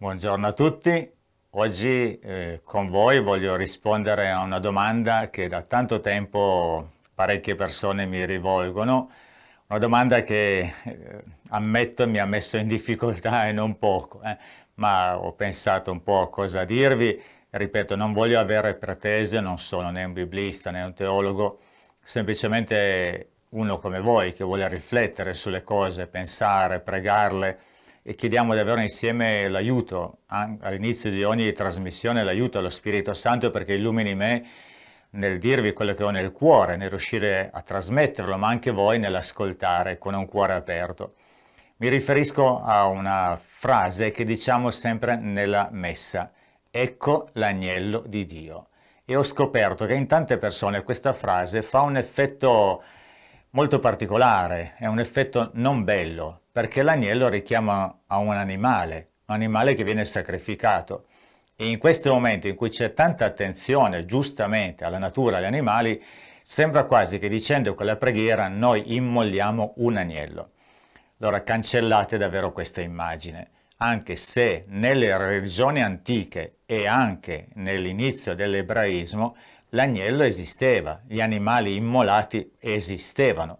Buongiorno a tutti. Oggi eh, con voi voglio rispondere a una domanda che da tanto tempo parecchie persone mi rivolgono, una domanda che eh, ammetto mi ha messo in difficoltà e non poco, eh, ma ho pensato un po' a cosa dirvi. Ripeto, non voglio avere pretese, non sono né un biblista né un teologo, semplicemente uno come voi che vuole riflettere sulle cose, pensare, pregarle, e chiediamo di avere insieme l'aiuto, all'inizio di ogni trasmissione, l'aiuto allo Spirito Santo perché illumini me nel dirvi quello che ho nel cuore, nel riuscire a trasmetterlo, ma anche voi nell'ascoltare con un cuore aperto. Mi riferisco a una frase che diciamo sempre nella messa, ecco l'agnello di Dio. E ho scoperto che in tante persone questa frase fa un effetto molto particolare, è un effetto non bello, perché l'agnello richiama a un animale, un animale che viene sacrificato. E in questo momento in cui c'è tanta attenzione giustamente alla natura, agli animali, sembra quasi che dicendo quella preghiera noi immolliamo un agnello. Allora cancellate davvero questa immagine, anche se nelle religioni antiche e anche nell'inizio dell'ebraismo L'agnello esisteva, gli animali immolati esistevano.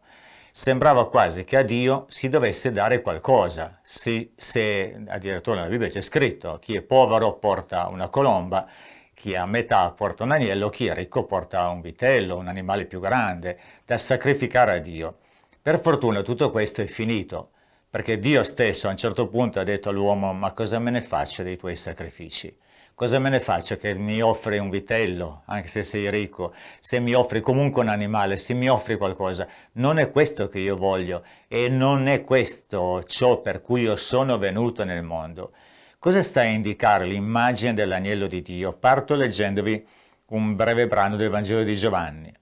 Sembrava quasi che a Dio si dovesse dare qualcosa, se, se addirittura nella Bibbia c'è scritto chi è povero porta una colomba, chi è a metà porta un agnello, chi è ricco porta un vitello, un animale più grande, da sacrificare a Dio. Per fortuna tutto questo è finito, perché Dio stesso a un certo punto ha detto all'uomo ma cosa me ne faccio dei tuoi sacrifici? cosa me ne faccio che mi offri un vitello, anche se sei ricco, se mi offri comunque un animale, se mi offri qualcosa, non è questo che io voglio e non è questo ciò per cui io sono venuto nel mondo. Cosa sta a indicare l'immagine dell'agnello di Dio? Parto leggendovi un breve brano del Vangelo di Giovanni.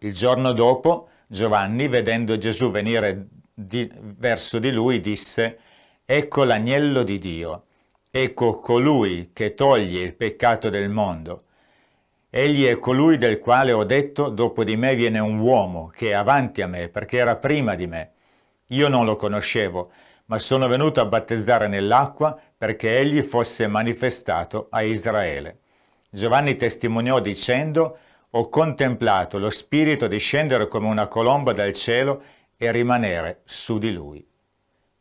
Il giorno dopo Giovanni, vedendo Gesù venire di, verso di lui, disse, ecco l'agnello di Dio Ecco colui che toglie il peccato del mondo. Egli è colui del quale ho detto, dopo di me viene un uomo che è avanti a me, perché era prima di me. Io non lo conoscevo, ma sono venuto a battezzare nell'acqua perché egli fosse manifestato a Israele. Giovanni testimoniò dicendo, ho contemplato lo Spirito discendere come una colomba dal cielo e rimanere su di lui.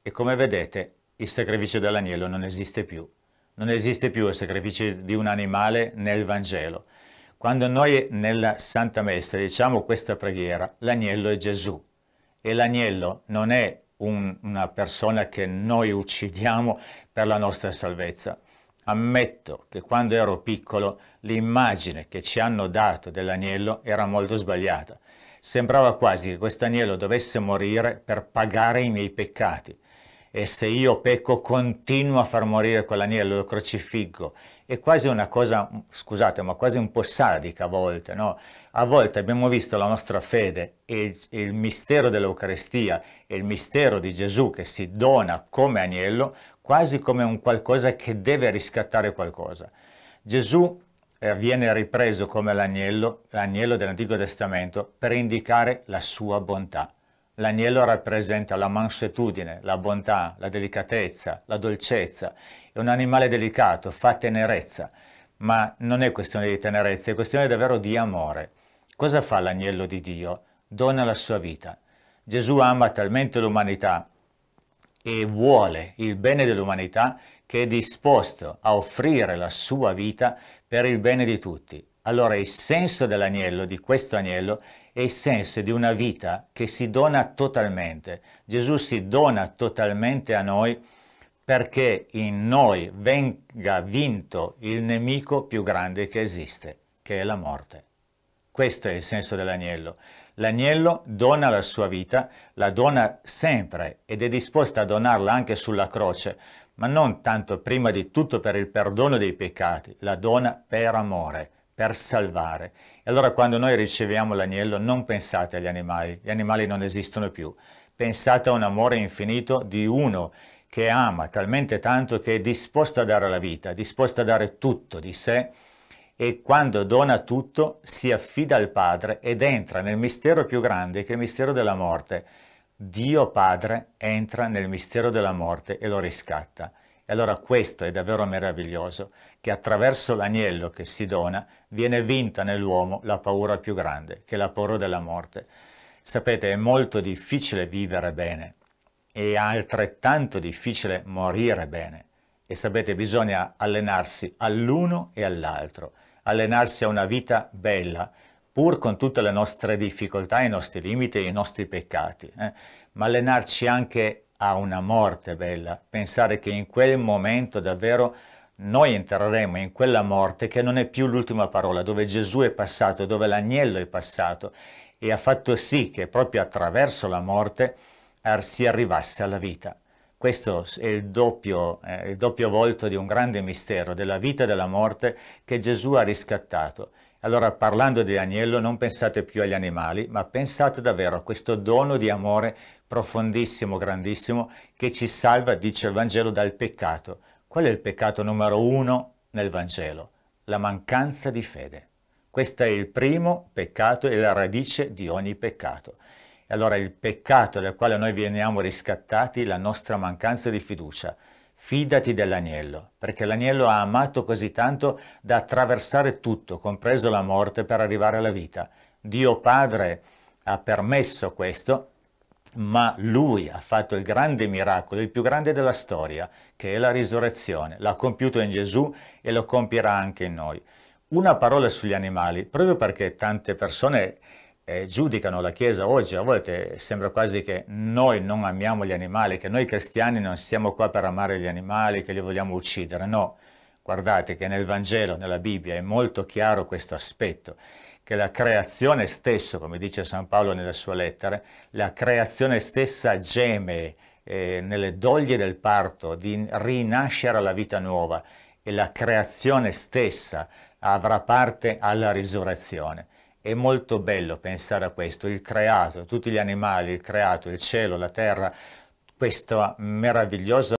E come vedete il sacrificio dell'agnello non esiste più. Non esiste più il sacrificio di un animale nel Vangelo. Quando noi nella Santa Messa diciamo questa preghiera, l'agnello è Gesù e l'agnello non è un, una persona che noi uccidiamo per la nostra salvezza. Ammetto che quando ero piccolo l'immagine che ci hanno dato dell'agnello era molto sbagliata. Sembrava quasi che quest'agnello dovesse morire per pagare i miei peccati e se io pecco continuo a far morire quell'agnello, lo crocifiggo. È quasi una cosa, scusate, ma quasi un po' sadica a volte, no? A volte abbiamo visto la nostra fede e il mistero dell'Eucarestia e il mistero di Gesù che si dona come agnello, quasi come un qualcosa che deve riscattare qualcosa. Gesù eh, viene ripreso come l'agnello, l'agnello dell'Antico Testamento, per indicare la sua bontà. L'agnello rappresenta la mansuetudine, la bontà, la delicatezza, la dolcezza. È un animale delicato, fa tenerezza, ma non è questione di tenerezza, è questione davvero di amore. Cosa fa l'agnello di Dio? Dona la sua vita. Gesù ama talmente l'umanità e vuole il bene dell'umanità che è disposto a offrire la sua vita per il bene di tutti. Allora il senso dell'agnello, di questo agnello, è il senso di una vita che si dona totalmente. Gesù si dona totalmente a noi perché in noi venga vinto il nemico più grande che esiste, che è la morte. Questo è il senso dell'agnello. L'agnello dona la sua vita, la dona sempre ed è disposta a donarla anche sulla croce, ma non tanto prima di tutto per il perdono dei peccati, la dona per amore per salvare. E allora quando noi riceviamo l'agnello non pensate agli animali, gli animali non esistono più, pensate a un amore infinito di uno che ama talmente tanto che è disposto a dare la vita, disposto a dare tutto di sé e quando dona tutto si affida al Padre ed entra nel mistero più grande che è il mistero della morte. Dio Padre entra nel mistero della morte e lo riscatta allora questo è davvero meraviglioso, che attraverso l'agnello che si dona viene vinta nell'uomo la paura più grande, che è la paura della morte. Sapete, è molto difficile vivere bene, è altrettanto difficile morire bene. E sapete, bisogna allenarsi all'uno e all'altro, allenarsi a una vita bella, pur con tutte le nostre difficoltà, i nostri limiti i nostri peccati, eh? ma allenarci anche a una morte bella, pensare che in quel momento davvero noi entreremo in quella morte che non è più l'ultima parola, dove Gesù è passato, dove l'agnello è passato e ha fatto sì che proprio attraverso la morte eh, si arrivasse alla vita. Questo è il doppio, eh, il doppio volto di un grande mistero, della vita e della morte che Gesù ha riscattato. Allora, parlando di agnello, non pensate più agli animali, ma pensate davvero a questo dono di amore profondissimo, grandissimo, che ci salva, dice il Vangelo, dal peccato. Qual è il peccato numero uno nel Vangelo? La mancanza di fede. Questo è il primo peccato e la radice di ogni peccato. E allora il peccato dal quale noi veniamo riscattati è la nostra mancanza di fiducia. Fidati dell'agnello, perché l'agnello ha amato così tanto da attraversare tutto, compreso la morte, per arrivare alla vita. Dio Padre ha permesso questo, ma lui ha fatto il grande miracolo, il più grande della storia, che è la risurrezione. L'ha compiuto in Gesù e lo compierà anche in noi. Una parola sugli animali, proprio perché tante persone eh, giudicano la Chiesa oggi, a volte sembra quasi che noi non amiamo gli animali, che noi cristiani non siamo qua per amare gli animali, che li vogliamo uccidere. No, guardate che nel Vangelo, nella Bibbia, è molto chiaro questo aspetto, che la creazione stessa, come dice San Paolo nelle sue lettere, la creazione stessa geme eh, nelle doglie del parto di rinascere alla vita nuova e la creazione stessa avrà parte alla risurrezione. È molto bello pensare a questo, il creato, tutti gli animali, il creato, il cielo, la terra, questa meravigliosa